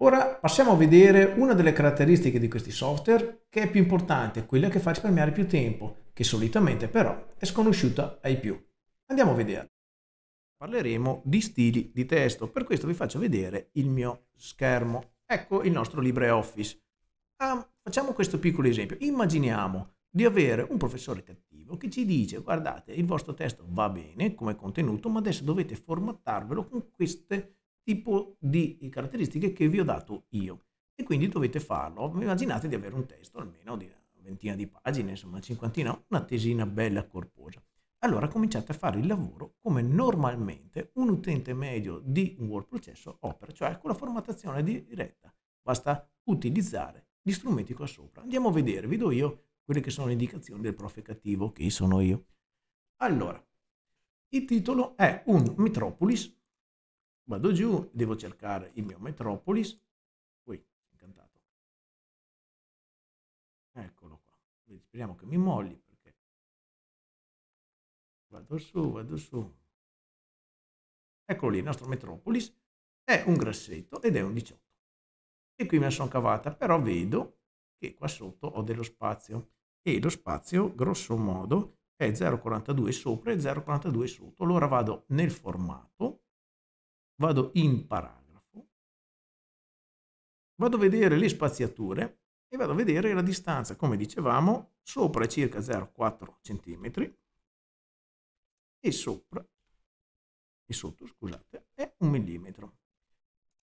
Ora passiamo a vedere una delle caratteristiche di questi software che è più importante, quella che fa risparmiare più tempo, che solitamente però è sconosciuta ai più. Andiamo a vedere. Parleremo di stili di testo, per questo vi faccio vedere il mio schermo. Ecco il nostro LibreOffice. Ah, facciamo questo piccolo esempio. Immaginiamo di avere un professore cattivo che ci dice guardate il vostro testo va bene come contenuto ma adesso dovete formattarvelo con queste tipo di caratteristiche che vi ho dato io. E quindi dovete farlo. Immaginate di avere un testo almeno di una ventina di pagine, insomma cinquantina, una tesina bella corposa. Allora cominciate a fare il lavoro come normalmente un utente medio di un word processo opera, cioè con la formattazione diretta. Basta utilizzare gli strumenti qua sopra. Andiamo a vedere, vi do io quelle che sono le indicazioni del prof cattivo, che sono io. Allora, il titolo è un Metropolis Vado giù, devo cercare il mio Metropolis. Ui, incantato. Eccolo qua. speriamo che mi molli perché vado su, vado su. Eccolo lì, il nostro Metropolis è un grassetto ed è un 18. E qui me la sono cavata, però vedo che qua sotto ho dello spazio e lo spazio grosso modo è 0,42 sopra e 0,42 sotto. Allora vado nel formato vado in paragrafo, vado a vedere le spaziature e vado a vedere la distanza, come dicevamo, sopra è circa 0,4 cm e sopra e sotto, scusate, è un millimetro.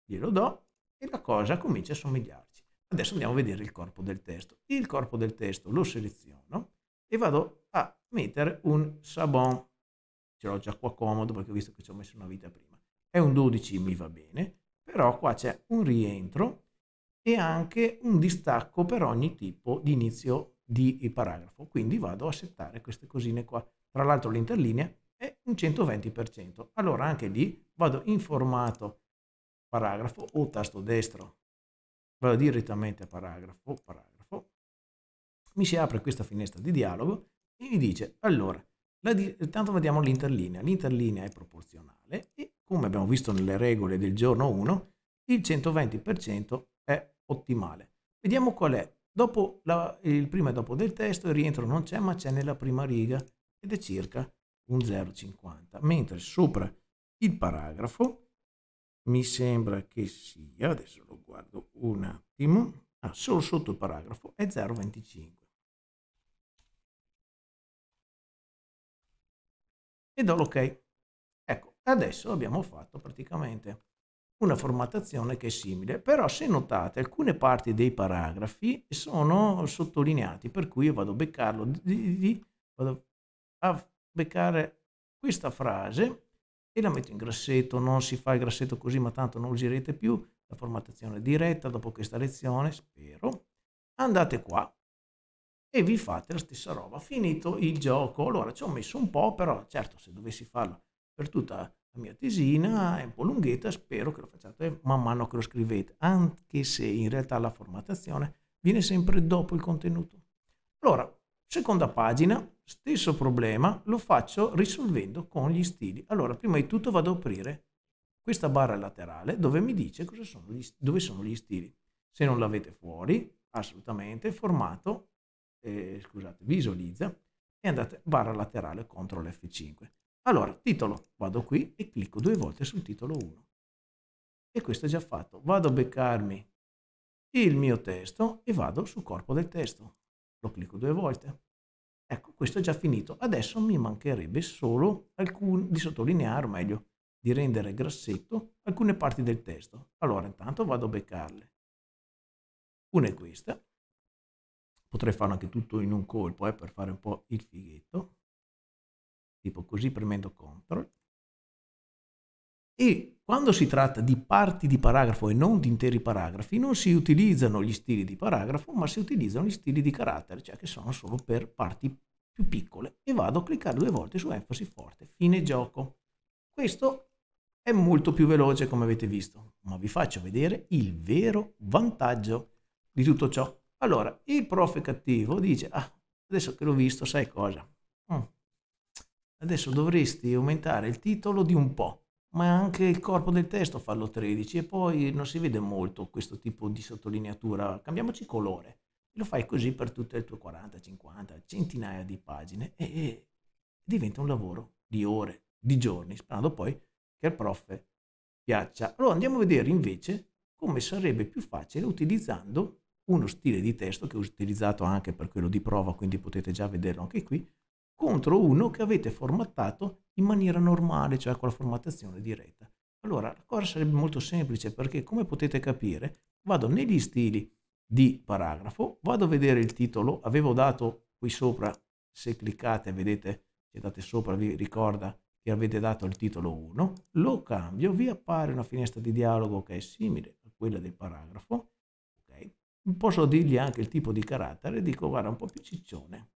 Glielo do e la cosa comincia a somigliarci. Adesso andiamo a vedere il corpo del testo. Il corpo del testo lo seleziono e vado a mettere un sabon. Ce l'ho già qua comodo perché ho visto che ci ho messo una vita prima è un 12 mi va bene, però qua c'è un rientro e anche un distacco per ogni tipo di inizio di paragrafo, quindi vado a settare queste cosine qua. Tra l'altro l'interlinea è un 120%, allora anche lì vado in formato paragrafo o tasto destro, vado direttamente a paragrafo, paragrafo, mi si apre questa finestra di dialogo e mi dice allora, la, tanto vediamo l'interlinea, l'interlinea è proporzionale e come abbiamo visto nelle regole del giorno 1, il 120% è ottimale. Vediamo qual è. Dopo la, il prima e dopo del testo il rientro non c'è, ma c'è nella prima riga ed è circa un 0,50, mentre sopra il paragrafo mi sembra che sia, adesso lo guardo un attimo, ah, solo sotto il paragrafo è 0,25. E do l'ok. Adesso abbiamo fatto praticamente una formattazione che è simile, però se notate alcune parti dei paragrafi sono sottolineati, per cui io vado a beccarlo, di, di, vado a beccare questa frase e la metto in grassetto, non si fa il grassetto così ma tanto non lo userete più, la formattazione diretta dopo questa lezione, spero. Andate qua e vi fate la stessa roba, finito il gioco. Allora ci ho messo un po', però certo se dovessi farlo per tutta la mia tesina, è un po' lunghetta, spero che lo facciate man mano che lo scrivete, anche se in realtà la formattazione viene sempre dopo il contenuto. Allora, seconda pagina, stesso problema, lo faccio risolvendo con gli stili. Allora, prima di tutto vado ad aprire questa barra laterale dove mi dice sono gli, dove sono gli stili. Se non l'avete fuori, assolutamente, formato, eh, scusate, visualizza e andate barra laterale CTRL F5. Allora, titolo, vado qui e clicco due volte sul titolo 1. E questo è già fatto. Vado a beccarmi il mio testo e vado sul corpo del testo. Lo clicco due volte. Ecco, questo è già finito. Adesso mi mancherebbe solo alcun, di sottolineare, o meglio, di rendere grassetto alcune parti del testo. Allora, intanto vado a beccarle. Una è questa. Potrei farlo anche tutto in un colpo, eh, per fare un po' il fighetto tipo così premendo CTRL, e quando si tratta di parti di paragrafo e non di interi paragrafi, non si utilizzano gli stili di paragrafo, ma si utilizzano gli stili di carattere, cioè che sono solo per parti più piccole. E vado a cliccare due volte su enfasi forte, fine gioco. Questo è molto più veloce come avete visto, ma vi faccio vedere il vero vantaggio di tutto ciò. Allora, il prof cattivo dice, ah, adesso che l'ho visto, sai cosa? Mm Adesso dovresti aumentare il titolo di un po', ma anche il corpo del testo fallo 13 e poi non si vede molto questo tipo di sottolineatura. Cambiamoci colore. Lo fai così per tutte le tue 40, 50, centinaia di pagine e, diventa un lavoro di ore, di giorni, sperando poi che il prof piaccia. Allora andiamo a vedere invece come sarebbe più facile utilizzando uno stile di testo che ho utilizzato anche per quello di prova, quindi potete già vederlo anche qui, contro uno che avete formattato in maniera normale, cioè con la formattazione diretta. Allora, la cosa sarebbe molto semplice perché, come potete capire, vado negli stili di paragrafo, vado a vedere il titolo, avevo dato qui sopra, se cliccate vedete, se date sopra vi ricorda che avete dato il titolo 1, lo cambio, vi appare una finestra di dialogo che è simile a quella del paragrafo, okay. posso dirgli anche il tipo di carattere, dico guarda un po' più ciccione,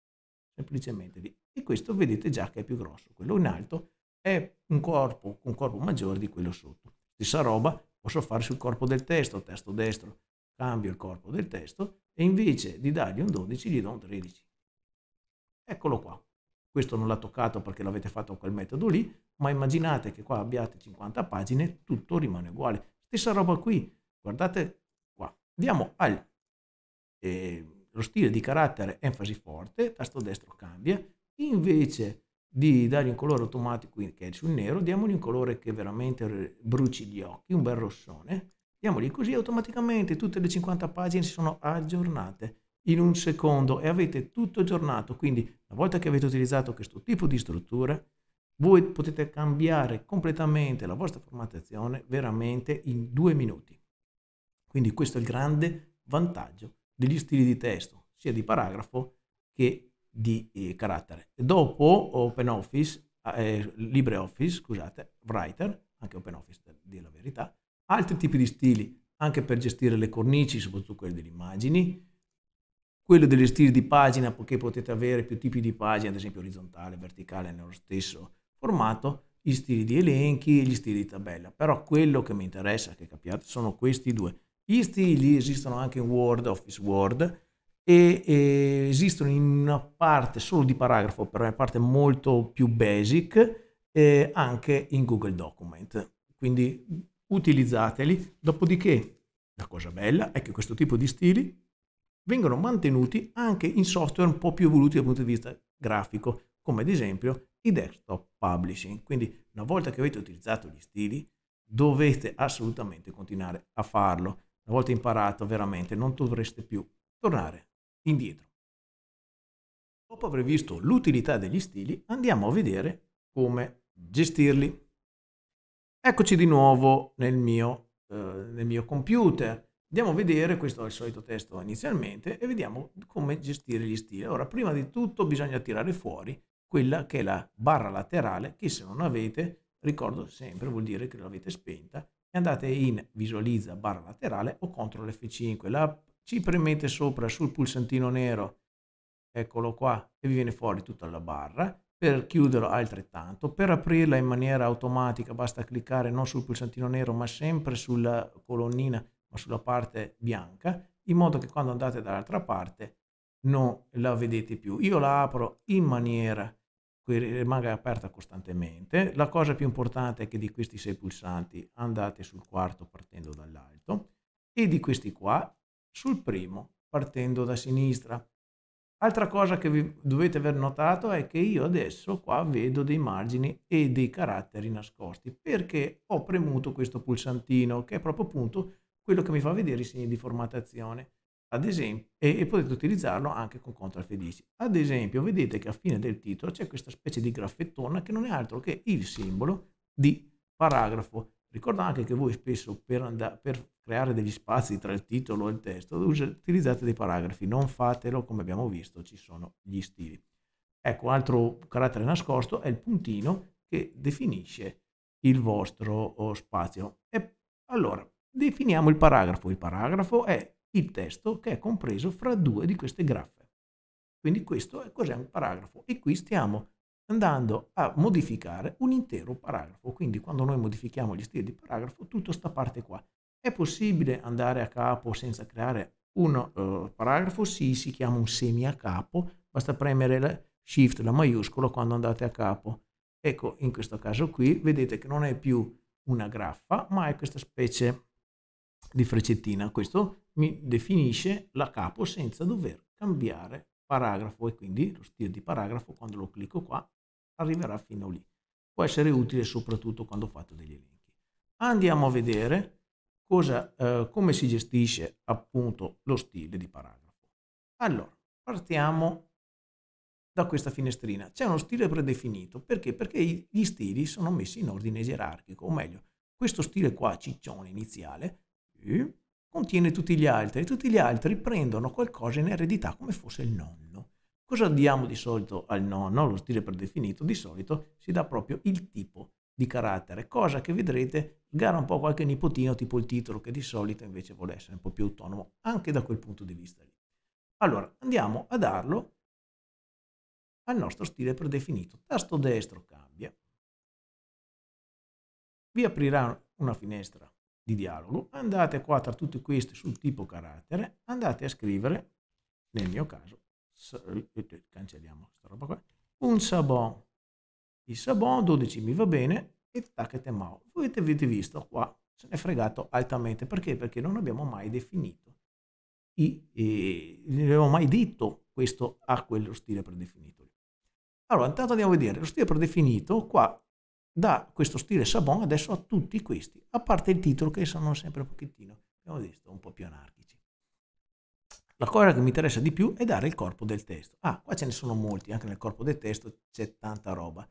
semplicemente lì. E questo vedete già che è più grosso, quello in alto è un corpo, un corpo maggiore di quello sotto. Stessa roba posso fare sul corpo del testo, testo destro, cambio il corpo del testo e invece di dargli un 12 gli do un 13. Eccolo qua. Questo non l'ha toccato perché l'avete fatto con quel metodo lì, ma immaginate che qua abbiate 50 pagine, tutto rimane uguale. Stessa roba qui, guardate qua. Andiamo al... Eh, lo stile di carattere enfasi forte, tasto destro cambia, invece di dargli un colore automatico che è sul nero, diamogli un colore che veramente bruci gli occhi, un bel rossone, diamogli così automaticamente tutte le 50 pagine si sono aggiornate in un secondo e avete tutto aggiornato, quindi una volta che avete utilizzato questo tipo di strutture, voi potete cambiare completamente la vostra formattazione veramente in due minuti. Quindi questo è il grande vantaggio degli stili di testo, sia di paragrafo che di eh, carattere. Dopo OpenOffice, ah, eh, LibreOffice, scusate, Writer, anche OpenOffice dire la verità, altri tipi di stili, anche per gestire le cornici, soprattutto quelle delle immagini, quello degli stili di pagina, perché potete avere più tipi di pagina, ad esempio orizzontale, verticale, nello stesso formato, gli stili di elenchi e gli stili di tabella. Però quello che mi interessa che capiate sono questi due. Gli stili esistono anche in Word, Office Word, e, e esistono in una parte solo di paragrafo, per una parte molto più basic, eh, anche in Google Document. Quindi utilizzateli. Dopodiché, la cosa bella è che questo tipo di stili vengono mantenuti anche in software un po' più evoluti dal punto di vista grafico, come ad esempio i desktop publishing. Quindi una volta che avete utilizzato gli stili, dovete assolutamente continuare a farlo una volta imparato veramente non dovreste più tornare indietro. Dopo aver visto l'utilità degli stili, andiamo a vedere come gestirli. Eccoci di nuovo nel mio, eh, nel mio computer. Andiamo a vedere, questo è il solito testo inizialmente, e vediamo come gestire gli stili. Allora, prima di tutto bisogna tirare fuori quella che è la barra laterale, che se non avete, ricordo sempre, vuol dire che l'avete spenta, andate in visualizza barra laterale o CTRL F5. La, ci premete sopra sul pulsantino nero, eccolo qua, e vi viene fuori tutta la barra. Per chiuderlo altrettanto, per aprirla in maniera automatica basta cliccare non sul pulsantino nero ma sempre sulla colonnina ma sulla parte bianca in modo che quando andate dall'altra parte non la vedete più. Io la apro in maniera rimanga aperta costantemente. La cosa più importante è che di questi sei pulsanti andate sul quarto partendo dall'alto e di questi qua sul primo partendo da sinistra. Altra cosa che vi dovete aver notato è che io adesso qua vedo dei margini e dei caratteri nascosti perché ho premuto questo pulsantino che è proprio appunto quello che mi fa vedere i segni di formattazione ad esempio, e, e potete utilizzarlo anche con CTRL F10. Ad esempio, vedete che a fine del titolo c'è questa specie di graffettona che non è altro che il simbolo di paragrafo. Ricordate anche che voi spesso per, per creare degli spazi tra il titolo e il testo utilizzate dei paragrafi, non fatelo come abbiamo visto, ci sono gli stili. Ecco, altro carattere nascosto è il puntino che definisce il vostro oh, spazio. E allora, definiamo il paragrafo. Il paragrafo è il testo che è compreso fra due di queste graffe. Quindi questo è cos'è un paragrafo e qui stiamo andando a modificare un intero paragrafo. Quindi quando noi modifichiamo gli stili di paragrafo, tutta questa parte qua. È possibile andare a capo senza creare un uh, paragrafo? Sì, si chiama un semi a capo, basta premere la shift, la maiuscola quando andate a capo. Ecco, in questo caso qui vedete che non è più una graffa, ma è questa specie di freccettina. Questo mi definisce la capo senza dover cambiare paragrafo e quindi lo stile di paragrafo quando lo clicco qua arriverà fino lì. Può essere utile soprattutto quando fate degli elenchi. Andiamo a vedere cosa, eh, come si gestisce appunto lo stile di paragrafo. Allora, partiamo da questa finestrina. C'è uno stile predefinito. Perché? Perché gli stili sono messi in ordine gerarchico, o meglio, questo stile qua, ciccione iniziale, contiene tutti gli altri e tutti gli altri prendono qualcosa in eredità come fosse il nonno. Cosa diamo di solito al nonno? Lo stile predefinito di solito si dà proprio il tipo di carattere, cosa che vedrete gara un po' qualche nipotino tipo il titolo che di solito invece vuole essere un po' più autonomo anche da quel punto di vista lì. Allora andiamo a darlo al nostro stile predefinito. Tasto destro cambia. Vi aprirà una finestra di dialogo, andate qua tra tutti questi sul tipo carattere, andate a scrivere, nel mio caso, eh, eh, cancelliamo questa roba qua, un sabon. Il sabon 12 mi va bene e tacchete mao. Voi avete visto qua, se ne è fregato altamente. Perché? Perché non abbiamo mai definito, i, i, eh, non abbiamo mai detto questo a quello stile predefinito. Allora, intanto andiamo a vedere, lo stile predefinito qua dà questo stile Sabon adesso a tutti questi, a parte il titolo che sono sempre un pochettino, abbiamo visto, un po' più anarchici. La cosa che mi interessa di più è dare il corpo del testo. Ah, qua ce ne sono molti, anche nel corpo del testo c'è tanta roba.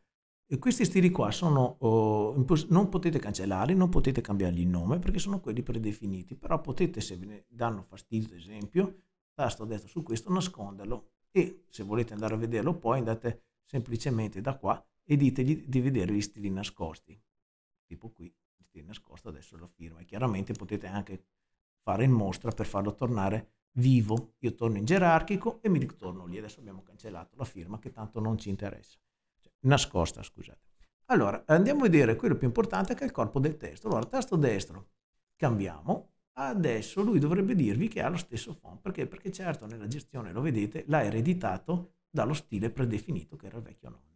E questi stili qua sono, oh, non potete cancellarli, non potete cambiargli il nome perché sono quelli predefiniti, però potete, se ve ne danno fastidio, ad esempio, tasto destro su questo, nasconderlo e se volete andare a vederlo poi andate semplicemente da qua e ditegli di vedere gli stili nascosti. Tipo qui, gli stili nascosti adesso lo firma. E chiaramente potete anche fare in mostra per farlo tornare vivo. Io torno in gerarchico e mi ritorno lì. Adesso abbiamo cancellato la firma che tanto non ci interessa. Cioè, nascosta, scusate. Allora, andiamo a vedere quello più importante che è il corpo del testo. Allora, tasto destro, cambiamo. Adesso lui dovrebbe dirvi che ha lo stesso font. Perché? Perché certo nella gestione, lo vedete, l'ha ereditato dallo stile predefinito che era il vecchio nonno.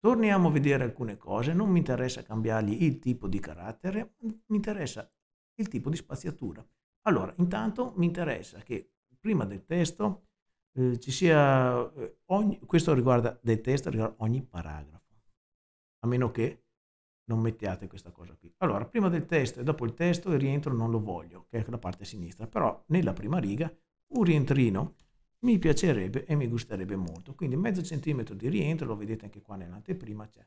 Torniamo a vedere alcune cose, non mi interessa cambiargli il tipo di carattere, mi interessa il tipo di spaziatura. Allora, intanto mi interessa che prima del testo eh, ci sia, eh, ogni, questo riguarda del testo, riguarda ogni paragrafo, a meno che non mettiate questa cosa qui. Allora, prima del testo e dopo il testo il rientro non lo voglio, che è la parte sinistra, però nella prima riga un rientrino mi piacerebbe e mi gusterebbe molto. Quindi mezzo centimetro di rientro, lo vedete anche qua nell'anteprima, c'è.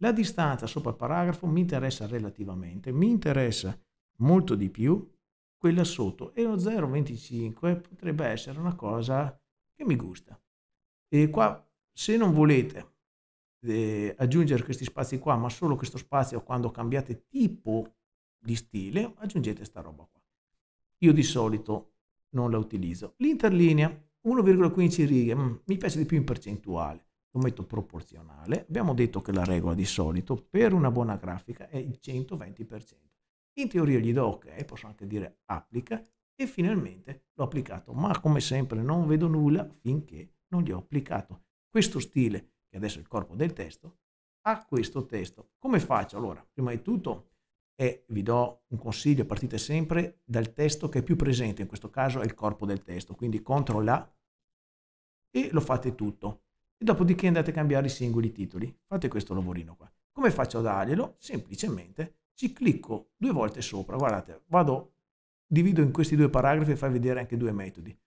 La distanza sopra il paragrafo mi interessa relativamente, mi interessa molto di più quella sotto e lo 0,25 potrebbe essere una cosa che mi gusta. E qua, se non volete eh, aggiungere questi spazi qua, ma solo questo spazio quando cambiate tipo di stile, aggiungete sta roba qua. Io di solito non la utilizzo. L'interlinea 1,15 righe, mm, mi piace di più in percentuale, lo metto proporzionale. Abbiamo detto che la regola di solito per una buona grafica è il 120%. In teoria gli do ok, posso anche dire applica e finalmente l'ho applicato, ma come sempre non vedo nulla finché non gli ho applicato questo stile, che adesso è il corpo del testo, a questo testo. Come faccio? Allora, prima di tutto e vi do un consiglio, partite sempre dal testo che è più presente, in questo caso è il corpo del testo, quindi CTRL A e lo fate tutto. E dopodiché andate a cambiare i singoli titoli. Fate questo lavorino qua. Come faccio a darglielo? Semplicemente ci clicco due volte sopra. Guardate, vado, divido in questi due paragrafi e fai vedere anche due metodi.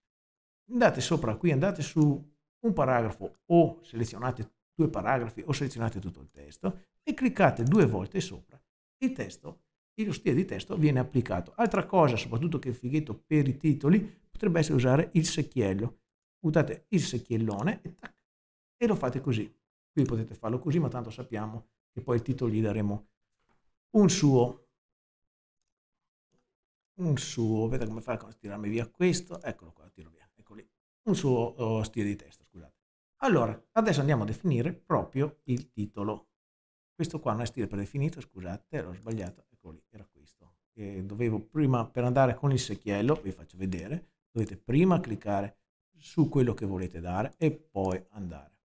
Andate sopra qui, andate su un paragrafo o selezionate due paragrafi o selezionate tutto il testo e cliccate due volte sopra il testo, lo stile di testo viene applicato. Altra cosa, soprattutto che è fighetto per i titoli, potrebbe essere usare il secchiello. Buttate il secchiellone e, tac, e lo fate così. Qui potete farlo così, ma tanto sappiamo che poi il titolo gli daremo un suo un suo, vedete come fare a tirarmi via questo, eccolo qua, tiro via, Eccoli. un suo oh, stile di testo, scusate. Allora, adesso andiamo a definire proprio il titolo. Questo qua non è stile predefinito, scusate, l'ho sbagliato, ecco lì, era questo. E dovevo prima, per andare con il secchiello, vi faccio vedere, dovete prima cliccare su quello che volete dare e poi andare.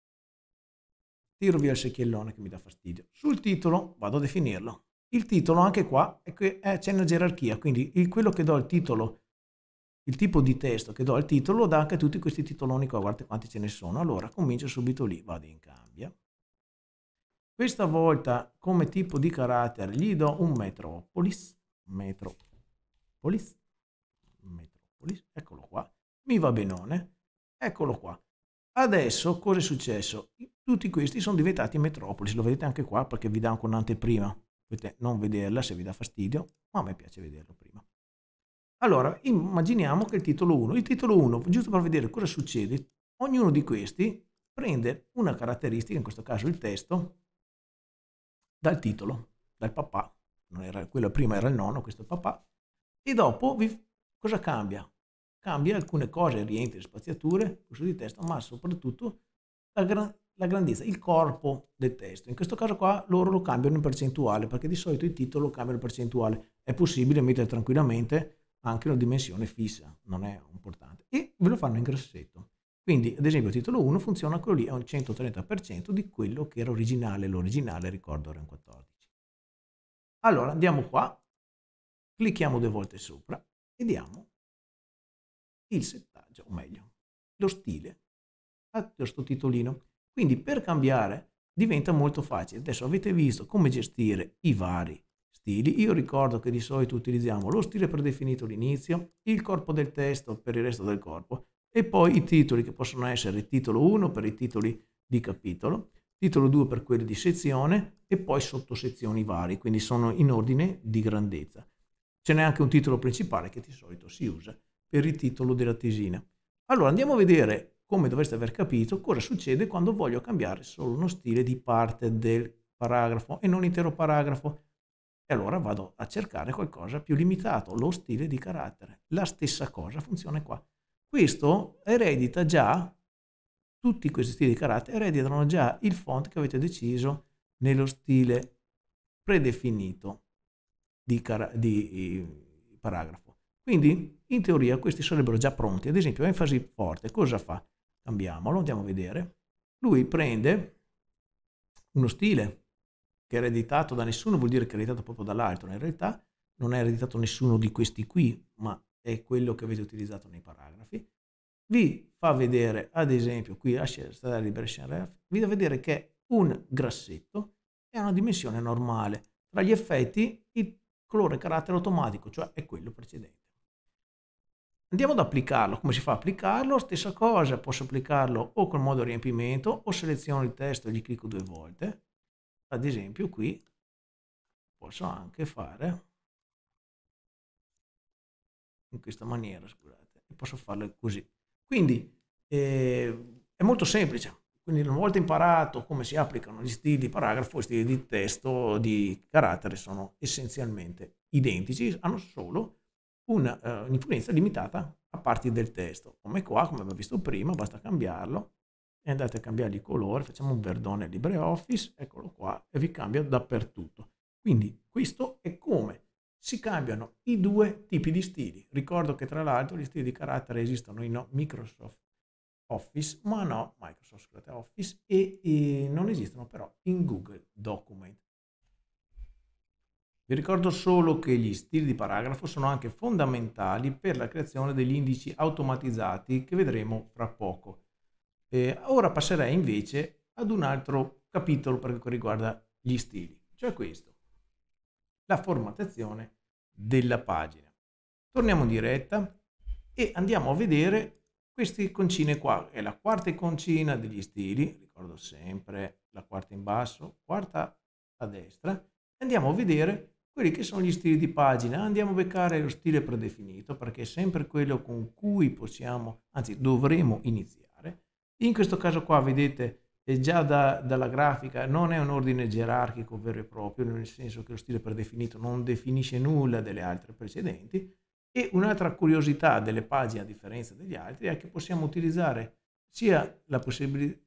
Tiro via il secchiellone che mi dà fastidio. Sul titolo vado a definirlo. Il titolo anche qua è che c'è una gerarchia, quindi il, quello che do il titolo, il tipo di testo che do al titolo, lo dà anche a tutti questi titoloni qua, guardate quanti ce ne sono. Allora comincio subito lì, vado in cambia, questa volta come tipo di carattere gli do un Metropolis, Metropolis, Metropolis, eccolo qua, mi va benone, eccolo qua. Adesso cosa è successo? Tutti questi sono diventati Metropolis, lo vedete anche qua perché vi dà anche un'anteprima, potete non vederla se vi dà fastidio, ma a me piace vederlo prima. Allora, immaginiamo che il titolo 1, il titolo 1, giusto per vedere cosa succede, ognuno di questi prende una caratteristica, in questo caso il testo, dal titolo, dal papà, non era quello prima era il nonno, questo papà, e dopo vi, cosa cambia? Cambia alcune cose, rientri, spaziature, questo di testo, ma soprattutto la, gran, la, grandezza, il corpo del testo. In questo caso qua loro lo cambiano in percentuale, perché di solito il titolo cambia in percentuale. È possibile mettere tranquillamente anche una dimensione fissa, non è importante. E ve lo fanno in grassetto. Quindi, ad esempio, il titolo 1 funziona quello lì, è un 130% di quello che era originale, l'originale ricordo era un 14. Allora andiamo qua, clicchiamo due volte sopra e diamo il settaggio, o meglio, lo stile a questo titolino. Quindi per cambiare diventa molto facile. Adesso avete visto come gestire i vari stili. Io ricordo che di solito utilizziamo lo stile predefinito all'inizio, il corpo del testo per il resto del corpo e poi i titoli che possono essere titolo 1 per i titoli di capitolo, titolo 2 per quelli di sezione e poi sottosezioni vari, quindi sono in ordine di grandezza. Ce n'è anche un titolo principale che di solito si usa per il titolo della tesina. Allora andiamo a vedere, come dovreste aver capito, cosa succede quando voglio cambiare solo uno stile di parte del paragrafo e non intero paragrafo. E allora vado a cercare qualcosa più limitato, lo stile di carattere. La stessa cosa funziona qua questo eredita già, tutti questi stili di carattere ereditano già il font che avete deciso nello stile predefinito di, di paragrafo. Quindi in teoria questi sarebbero già pronti. Ad esempio enfasi forte, cosa fa? Cambiamolo, andiamo a vedere. Lui prende uno stile che è ereditato da nessuno, vuol dire che è ereditato proprio dall'altro, in realtà non è ereditato nessuno di questi qui, ma è quello che avete utilizzato nei paragrafi, vi fa vedere, ad esempio, qui a Strada Liberation Ref, vi fa vedere che un grassetto è una dimensione normale. Tra gli effetti, il colore carattere automatico, cioè è quello precedente. Andiamo ad applicarlo. Come si fa a applicarlo? Stessa cosa, posso applicarlo o col modo riempimento o seleziono il testo e gli clicco due volte. Ad esempio qui posso anche fare in questa maniera, scusate, posso farlo così. Quindi eh, è molto semplice. Quindi una volta imparato come si applicano gli stili di paragrafo, gli stili di testo, di carattere sono essenzialmente identici, hanno solo eh, un'influenza uh, limitata a parti del testo. Come qua, come abbiamo visto prima, basta cambiarlo e andate a cambiare di colore, facciamo un verdone LibreOffice, eccolo qua, e vi cambia dappertutto. Quindi questo è come si cambiano i due tipi di stili. Ricordo che tra l'altro gli stili di carattere esistono in Microsoft Office, ma no, Microsoft scusate, Office e, e non esistono però in Google Document. Vi ricordo solo che gli stili di paragrafo sono anche fondamentali per la creazione degli indici automatizzati che vedremo fra poco. E ora passerei invece ad un altro capitolo per quanto riguarda gli stili, cioè questo la formattazione della pagina. Torniamo in diretta e andiamo a vedere queste iconcine qua. È la quarta iconcina degli stili, ricordo sempre la quarta in basso, quarta a destra. Andiamo a vedere quelli che sono gli stili di pagina. Andiamo a beccare lo stile predefinito perché è sempre quello con cui possiamo, anzi dovremo iniziare. In questo caso qua vedete e già da, dalla grafica non è un ordine gerarchico vero e proprio, nel senso che lo stile predefinito non definisce nulla delle altre precedenti. E un'altra curiosità delle pagine, a differenza degli altri, è che possiamo utilizzare sia,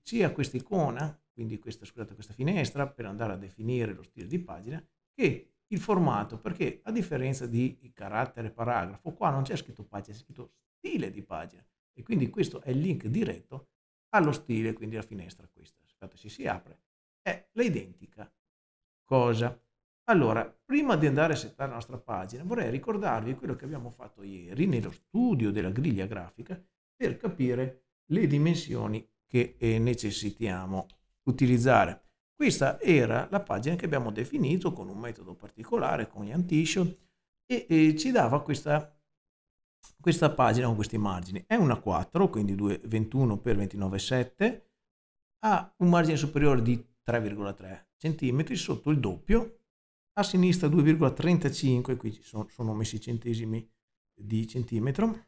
sia questa icona, quindi questa, scusate, questa finestra, per andare a definire lo stile di pagina, che il formato, perché a differenza di carattere paragrafo, qua non c'è scritto pagina, c'è scritto stile di pagina. E quindi questo è il link diretto ha lo stile, quindi la finestra questa, si, si apre, è l'identica cosa. Allora, prima di andare a settare la nostra pagina, vorrei ricordarvi quello che abbiamo fatto ieri nello studio della griglia grafica per capire le dimensioni che eh, necessitiamo utilizzare. Questa era la pagina che abbiamo definito con un metodo particolare, con gli anti e, e eh, ci dava questa questa pagina con questi margini è una 4, quindi 2, 21 x 29,7, ha un margine superiore di 3,3 cm, sotto il doppio, a sinistra 2,35, qui sono, sono messi centesimi di centimetro,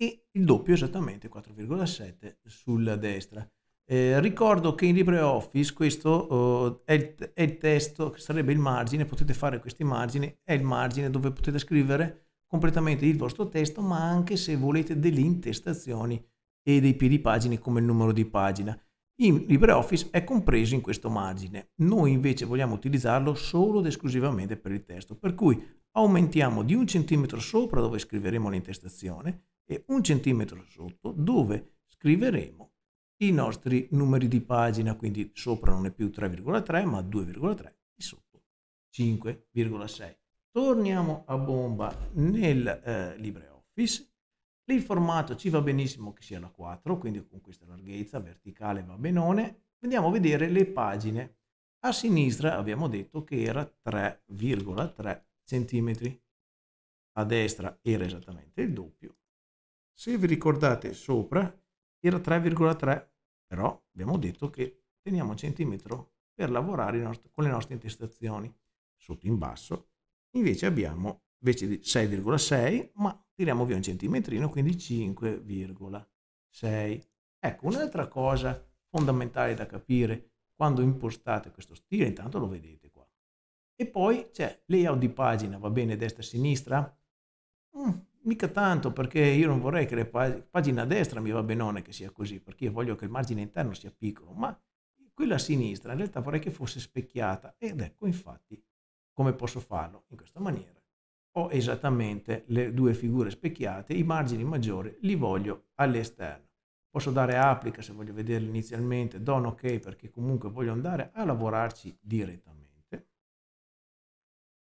e il doppio esattamente 4,7 sulla destra. Eh, ricordo che in LibreOffice questo eh, è, il, è, il, testo, che sarebbe il margine, potete fare questi margini, è il margine dove potete scrivere completamente il vostro testo, ma anche se volete delle intestazioni e dei piedi pagine come il numero di pagina. In LibreOffice è compreso in questo margine. Noi invece vogliamo utilizzarlo solo ed esclusivamente per il testo, per cui aumentiamo di un centimetro sopra dove scriveremo l'intestazione e un centimetro sotto dove scriveremo i nostri numeri di pagina, quindi sopra non è più 3,3 ma 2,3 e sotto 5,6. Torniamo a bomba nel eh, LibreOffice. Il formato ci va benissimo che sia una 4, quindi con questa larghezza verticale va benone. Andiamo a vedere le pagine. A sinistra abbiamo detto che era 3,3 cm. A destra era esattamente il doppio. Se vi ricordate sopra era 3,3, però abbiamo detto che teniamo un centimetro per lavorare con le nostre intestazioni. Sotto in basso Invece abbiamo invece di 6,6, ma tiriamo via un centimetrino, quindi 5,6. Ecco, un'altra cosa fondamentale da capire quando impostate questo stile, intanto lo vedete qua. E poi c'è layout di pagina, va bene destra e sinistra? Mm, mica tanto perché io non vorrei che la pag pagina destra mi va benone che sia così, perché io voglio che il margine interno sia piccolo, ma quella a sinistra in realtà vorrei che fosse specchiata ed ecco infatti come posso farlo? In questa maniera. Ho esattamente le due figure specchiate, i margini maggiori li voglio all'esterno. Posso dare applica se voglio vederli inizialmente, don ok perché comunque voglio andare a lavorarci direttamente.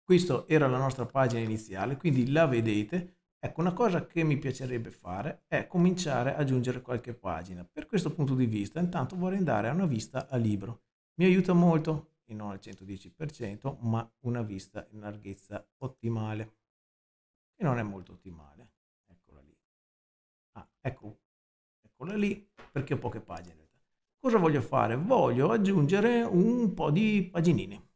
Questa era la nostra pagina iniziale, quindi la vedete. Ecco, una cosa che mi piacerebbe fare è cominciare ad aggiungere qualche pagina. Per questo punto di vista, intanto vorrei andare a una vista a libro. Mi aiuta molto fino al 110%, ma una vista in larghezza ottimale, che non è molto ottimale. Eccola lì. Ah, ecco, eccola lì, perché ho poche pagine. Cosa voglio fare? Voglio aggiungere un po' di paginine.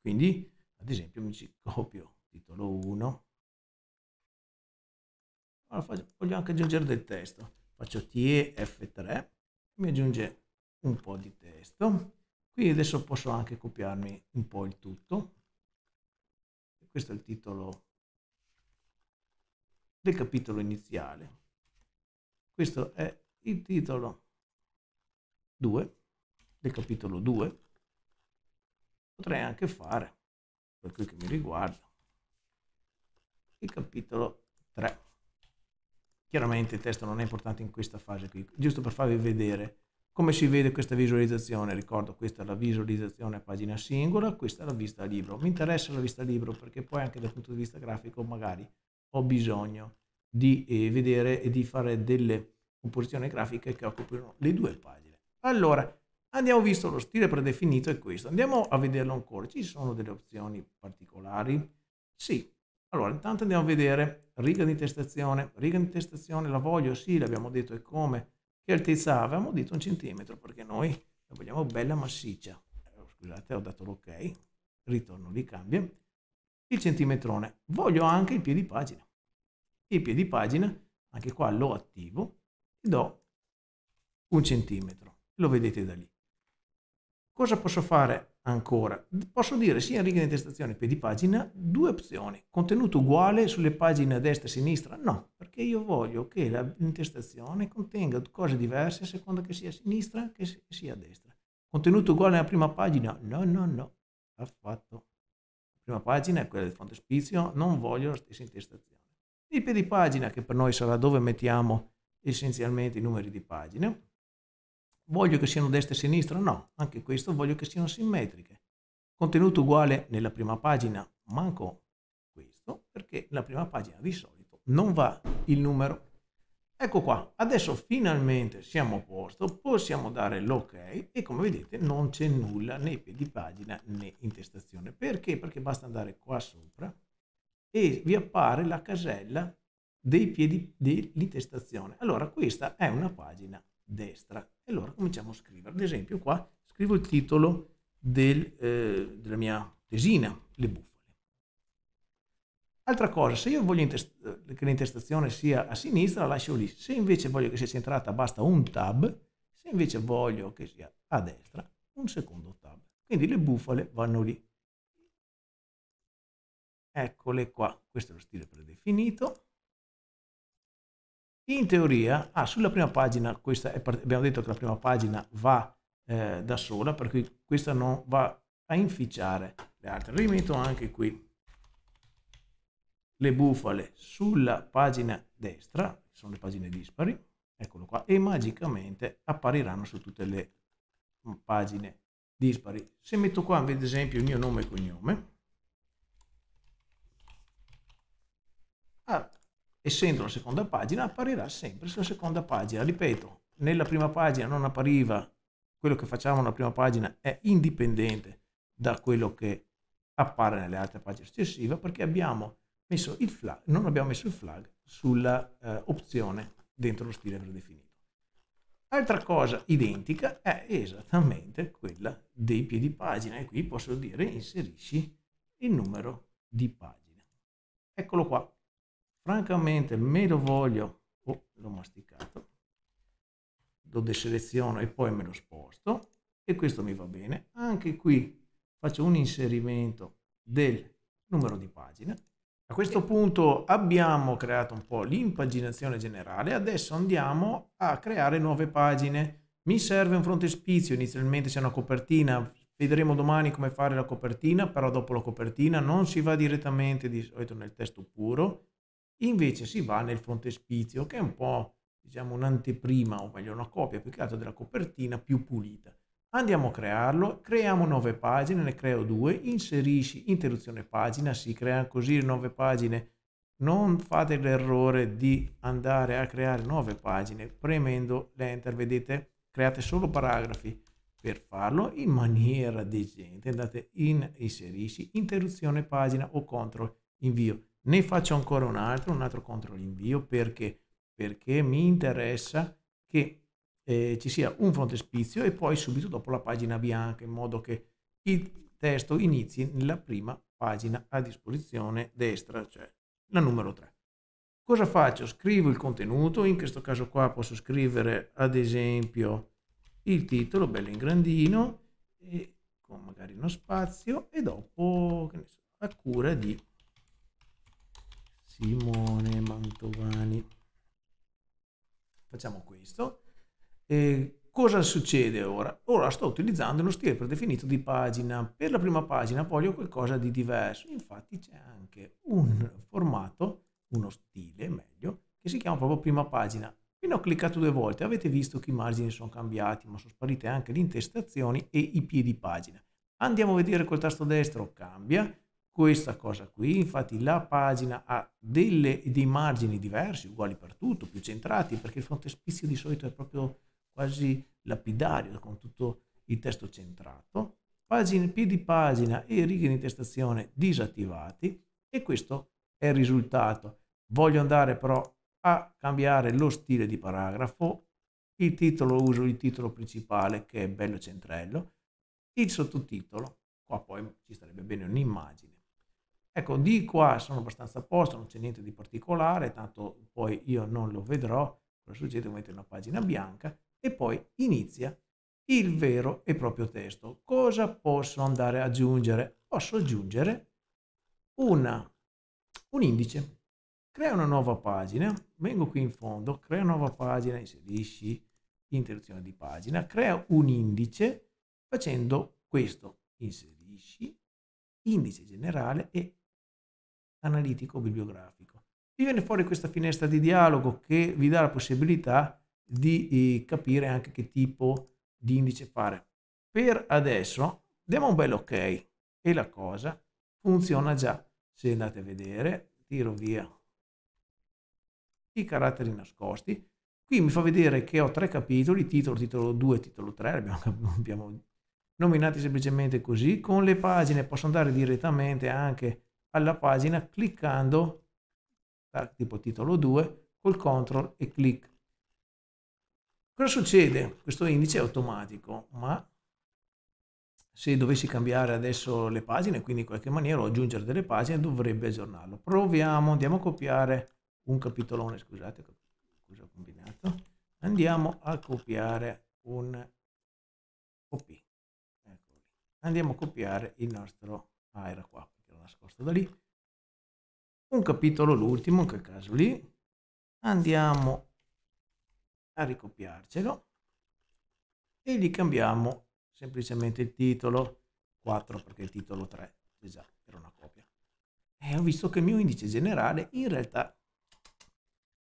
Quindi, ad esempio, mi ci copio titolo 1. Allora, faccio, voglio anche aggiungere del testo. Faccio TEF3, mi aggiunge un po' di testo Qui adesso posso anche copiarmi un po' il tutto. Questo è il titolo del capitolo iniziale. Questo è il titolo 2 del capitolo 2. Potrei anche fare, per quel che mi riguarda, il capitolo 3. Chiaramente il testo non è importante in questa fase qui, giusto per farvi vedere come si vede questa visualizzazione? Ricordo, questa è la visualizzazione a pagina singola, questa è la vista a libro. Mi interessa la vista a libro perché poi anche dal punto di vista grafico magari ho bisogno di eh, vedere e di fare delle composizioni grafiche che occupino le due pagine. Allora, andiamo visto lo stile predefinito è questo. Andiamo a vederlo ancora. Ci sono delle opzioni particolari? Sì. Allora, intanto andiamo a vedere riga di intestazione. Riga di intestazione la voglio? Sì, l'abbiamo detto, e come? Che altezza ah, ha? Avevamo detto un centimetro perché noi la vogliamo bella massiccia. Allora, eh, scusate, ho dato l'ok, ritorno di cambio. Il centimetrone. Voglio anche il piedi pagina. Il piedi pagina, anche qua lo attivo e do un centimetro. Lo vedete da lì. Cosa posso fare ancora? Posso dire sia in riga di intestazione che di pagina due opzioni. Contenuto uguale sulle pagine a destra e a sinistra? No, perché io voglio che l'intestazione contenga cose diverse a seconda che sia a sinistra che sia a destra. Contenuto uguale alla prima pagina? No, no, no, affatto. La prima pagina è quella del frontespizio, non voglio la stessa intestazione. Il piedi pagina, che per noi sarà dove mettiamo essenzialmente i numeri di pagina, Voglio che siano destra e sinistra? No, anche questo voglio che siano simmetriche. Contenuto uguale nella prima pagina, manco questo, perché la prima pagina di solito non va il numero. Ecco qua, adesso finalmente siamo a posto, possiamo dare l'ok e come vedete non c'è nulla né piedi pagina né intestazione. Perché? Perché basta andare qua sopra e vi appare la casella dei piedi dell'intestazione. Allora questa è una pagina destra. E allora cominciamo a scrivere. Ad esempio qua scrivo il titolo del, eh, della mia tesina, le bufale. Altra cosa, se io voglio eh, che l'intestazione sia a sinistra, la lascio lì. Se invece voglio che sia centrata, basta un tab. Se invece voglio che sia a destra, un secondo tab. Quindi le bufale vanno lì. Eccole qua, questo è lo stile predefinito in teoria ah, sulla prima pagina, questa è, abbiamo detto che la prima pagina va eh, da sola, per cui questa non va a inficiare le altre. Rimetto anche qui le bufale sulla pagina destra, sono le pagine dispari, eccolo qua, e magicamente appariranno su tutte le mm, pagine dispari. Se metto qua ad esempio il mio nome e cognome, ah, essendo la seconda pagina, apparirà sempre sulla seconda pagina. Ripeto, nella prima pagina non appariva, quello che facciamo nella prima pagina è indipendente da quello che appare nelle altre pagine successive perché abbiamo messo il flag, non abbiamo messo il flag sulla eh, opzione dentro lo stile predefinito. Altra cosa identica è esattamente quella dei piedi pagina e qui posso dire inserisci il numero di pagina. Eccolo qua, francamente me lo voglio, oh, l'ho masticato, lo deseleziono e poi me lo sposto e questo mi va bene. Anche qui faccio un inserimento del numero di pagine. A questo punto abbiamo creato un po' l'impaginazione generale, adesso andiamo a creare nuove pagine. Mi serve un frontespizio, inizialmente c'è una copertina, vedremo domani come fare la copertina, però dopo la copertina non si va direttamente di solito nel testo puro, Invece si va nel frontespizio, che è un po' diciamo un'anteprima, o meglio una copia più che altro della copertina più pulita. Andiamo a crearlo, creiamo 9 pagine, ne creo due, inserisci interruzione pagina, si crea così 9 pagine. Non fate l'errore di andare a creare nuove pagine premendo l'enter, vedete? Create solo paragrafi. Per farlo in maniera decente andate in inserisci interruzione pagina o control invio ne faccio ancora un altro, un altro contro l'invio, perché? Perché mi interessa che eh, ci sia un frontespizio e poi subito dopo la pagina bianca, in modo che il testo inizi nella prima pagina a disposizione destra, cioè la numero 3. Cosa faccio? Scrivo il contenuto, in questo caso qua posso scrivere ad esempio il titolo, bello in grandino, e con magari uno spazio, e dopo, che ne so, a cura di Simone Mantovani. Facciamo questo. E cosa succede ora? Ora sto utilizzando lo stile predefinito di pagina. Per la prima pagina voglio qualcosa di diverso. Infatti c'è anche un formato, uno stile meglio, che si chiama proprio prima pagina. Qui ho cliccato due volte. Avete visto che i margini sono cambiati, ma sono sparite anche le intestazioni e i piedi pagina. Andiamo a vedere col tasto destro, cambia questa cosa qui, infatti la pagina ha delle, dei margini diversi, uguali per tutto, più centrati, perché il frontespizio di solito è proprio quasi lapidario, con tutto il testo centrato, pagine, piedi pagina e righe di intestazione disattivati e questo è il risultato. Voglio andare però a cambiare lo stile di paragrafo, il titolo uso il titolo principale che è bello centrello, il sottotitolo, qua poi ci starebbe bene un'immagine, Ecco, di qua sono abbastanza a posto, non c'è niente di particolare, tanto poi io non lo vedrò, cosa succede? Metto una pagina bianca e poi inizia il vero e proprio testo. Cosa posso andare ad aggiungere? Posso aggiungere una, un indice. Crea una nuova pagina, vengo qui in fondo, crea una nuova pagina, inserisci interruzione di pagina, crea un indice facendo questo, inserisci indice generale e analitico-bibliografico. Vi viene fuori questa finestra di dialogo che vi dà la possibilità di eh, capire anche che tipo di indice fare. Per adesso diamo un bel ok e la cosa funziona già. Se andate a vedere, tiro via i caratteri nascosti. Qui mi fa vedere che ho tre capitoli, titolo, titolo 2, titolo 3, abbiamo, abbiamo nominati semplicemente così. Con le pagine posso andare direttamente anche alla pagina cliccando tipo titolo 2 col CTRL e clic. Cosa succede? Questo indice è automatico, ma se dovessi cambiare adesso le pagine, quindi in qualche maniera o aggiungere delle pagine, dovrebbe aggiornarlo. Proviamo, andiamo a copiare un capitolone, scusate, cosa ho combinato. Andiamo a copiare un OP. Andiamo a copiare il nostro AIRA ah, qua nascosto da lì. Un capitolo, l'ultimo, in quel caso lì. Andiamo a ricopiarcelo e gli cambiamo semplicemente il titolo 4 perché il titolo 3 è già era una copia. E eh, ho visto che il mio indice generale in realtà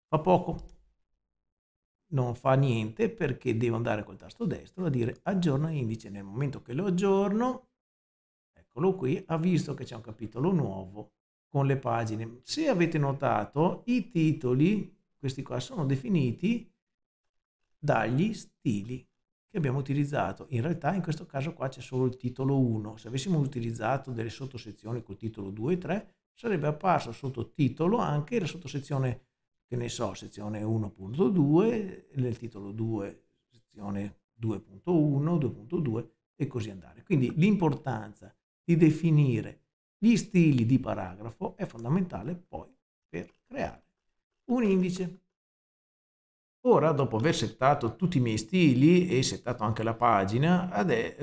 fa poco. Non fa niente perché devo andare col tasto destro a dire aggiorna indice. Nel momento che lo aggiorno, eccolo qui, ha visto che c'è un capitolo nuovo con le pagine. Se avete notato, i titoli, questi qua, sono definiti dagli stili che abbiamo utilizzato. In realtà in questo caso qua c'è solo il titolo 1. Se avessimo utilizzato delle sottosezioni col titolo 2 e 3, sarebbe apparso sotto titolo anche la sottosezione, che ne so, sezione 1.2, nel titolo 2, sezione 2.1, 2.2 e così andare. Quindi l'importanza di definire gli stili di paragrafo è fondamentale poi per creare un indice. Ora, dopo aver settato tutti i miei stili e settato anche la pagina,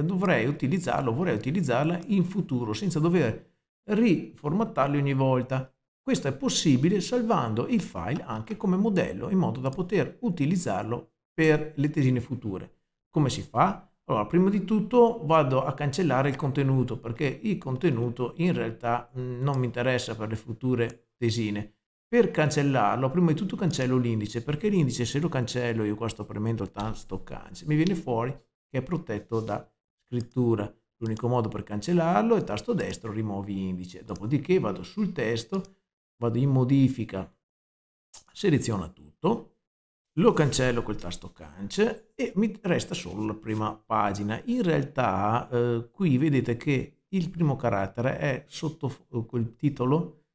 dovrei utilizzarlo, vorrei utilizzarla in futuro senza dover riformattarli ogni volta. Questo è possibile salvando il file anche come modello in modo da poter utilizzarlo per le tesine future. Come si fa? Allora, prima di tutto vado a cancellare il contenuto perché il contenuto in realtà mm, non mi interessa per le future tesine. Per cancellarlo, prima di tutto cancello l'indice, perché l'indice se lo cancello, io qua sto premendo il tasto cancel, mi viene fuori che è protetto da scrittura. L'unico modo per cancellarlo è il tasto destro, rimuovi indice. Dopodiché vado sul testo, vado in modifica, seleziona tutto, lo cancello col tasto cance e mi resta solo la prima pagina. In realtà eh, qui vedete che il primo carattere è sotto eh, quel titolo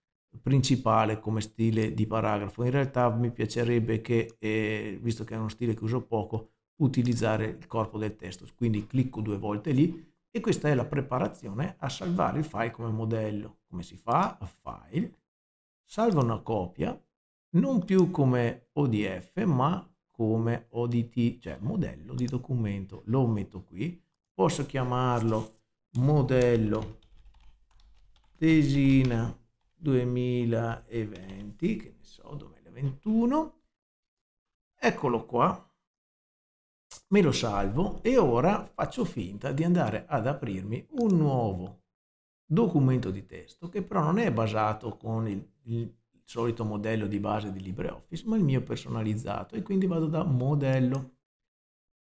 principale come stile di paragrafo. In realtà mi piacerebbe che, eh, visto che è uno stile che uso poco, utilizzare il corpo del testo. Quindi clicco due volte lì e questa è la preparazione a salvare il file come modello. Come si fa? File, salvo una copia non più come ODF, ma come ODT, cioè modello di documento. Lo metto qui, posso chiamarlo modello tesina 2020, che ne so, 2021. Eccolo qua, me lo salvo e ora faccio finta di andare ad aprirmi un nuovo documento di testo che però non è basato con il, il solito modello di base di LibreOffice, ma il mio personalizzato e quindi vado da modello.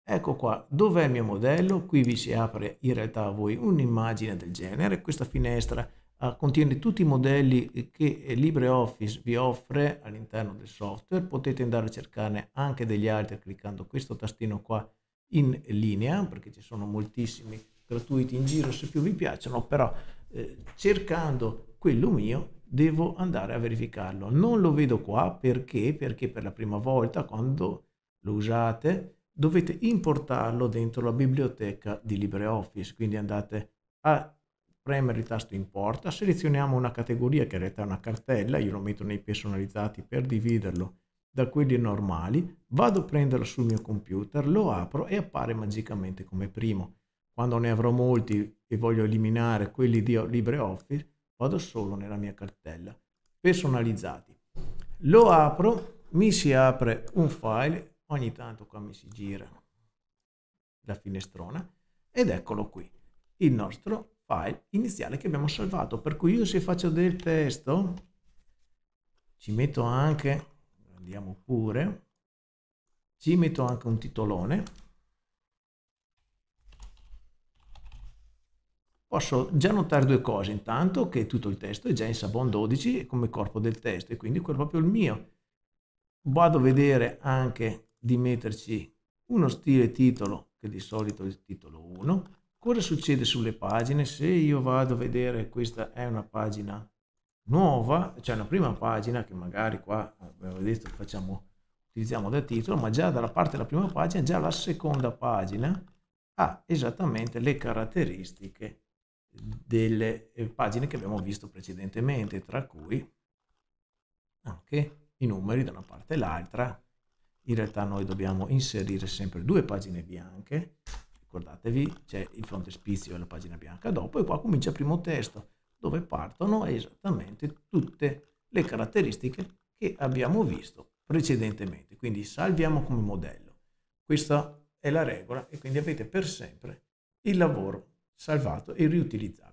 Ecco qua, dov'è il mio modello? Qui vi si apre in realtà a voi un'immagine del genere, questa finestra uh, contiene tutti i modelli eh, che eh, LibreOffice vi offre all'interno del software, potete andare a cercarne anche degli altri cliccando questo tastino qua in linea, perché ci sono moltissimi gratuiti in giro se più vi piacciono, però eh, cercando quello mio devo andare a verificarlo. Non lo vedo qua perché, perché per la prima volta quando lo usate dovete importarlo dentro la biblioteca di LibreOffice, quindi andate a premere il tasto importa, selezioniamo una categoria che in realtà è una cartella, io lo metto nei personalizzati per dividerlo da quelli normali, vado a prenderlo sul mio computer, lo apro e appare magicamente come primo. Quando ne avrò molti e voglio eliminare quelli di LibreOffice, vado solo nella mia cartella, personalizzati. Lo apro, mi si apre un file, ogni tanto qua mi si gira la finestrona ed eccolo qui, il nostro file iniziale che abbiamo salvato. Per cui io se faccio del testo ci metto anche, andiamo pure, ci metto anche un titolone posso già notare due cose. Intanto che tutto il testo è già in Sabon 12 come corpo del testo e quindi quello proprio il mio. Vado a vedere anche di metterci uno stile titolo, che di solito è il titolo 1. Cosa succede sulle pagine? Se io vado a vedere questa è una pagina nuova, cioè una prima pagina che magari qua abbiamo detto facciamo, utilizziamo da titolo, ma già dalla parte della prima pagina, già la seconda pagina ha esattamente le caratteristiche delle eh, pagine che abbiamo visto precedentemente, tra cui anche i numeri da una parte e l'altra. In realtà noi dobbiamo inserire sempre due pagine bianche, ricordatevi c'è il frontespizio e la pagina bianca dopo e qua comincia il primo testo dove partono esattamente tutte le caratteristiche che abbiamo visto precedentemente. Quindi salviamo come modello. Questa è la regola e quindi avete per sempre il lavoro salvato e riutilizzato.